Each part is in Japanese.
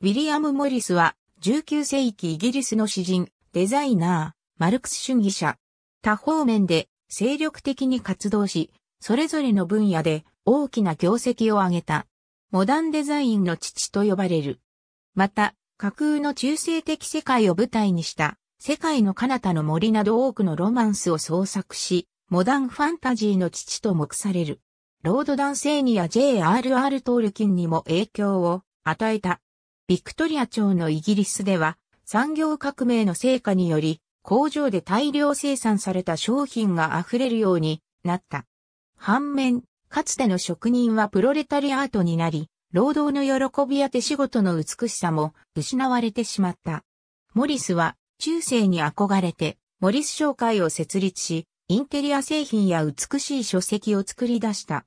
ウィリアム・モリスは、19世紀イギリスの詩人、デザイナー、マルクス主義者。多方面で精力的に活動し、それぞれの分野で大きな業績を上げた。モダンデザインの父と呼ばれる。また、架空の中性的世界を舞台にした、世界の彼方の森など多くのロマンスを創作し、モダンファンタジーの父と目される。ロード・ダンセーニア J.R.R. トールキンにも影響を与えた。ビクトリア朝のイギリスでは、産業革命の成果により、工場で大量生産された商品が溢れるようになった。反面、かつての職人はプロレタリアートになり、労働の喜びや手仕事の美しさも失われてしまった。モリスは中世に憧れて、モリス商会を設立し、インテリア製品や美しい書籍を作り出した。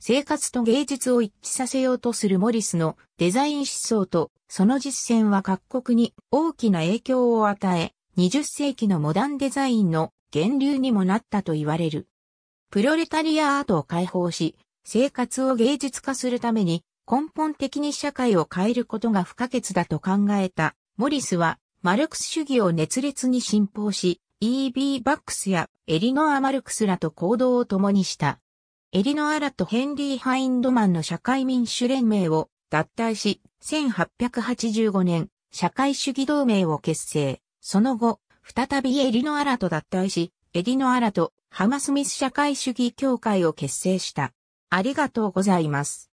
生活と芸術を一致させようとするモリスのデザイン思想とその実践は各国に大きな影響を与え、20世紀のモダンデザインの源流にもなったと言われる。プロレタリアアートを解放し、生活を芸術化するために根本的に社会を変えることが不可欠だと考えたモリスはマルクス主義を熱烈に信奉し、E.B. バックスやエリノア・マルクスらと行動を共にした。エリノアらとヘンリー・ハインドマンの社会民主連盟を脱退し、1885年、社会主義同盟を結成。その後、再びエリノアラと脱退し、エリノアラとハマスミス社会主義協会を結成した。ありがとうございます。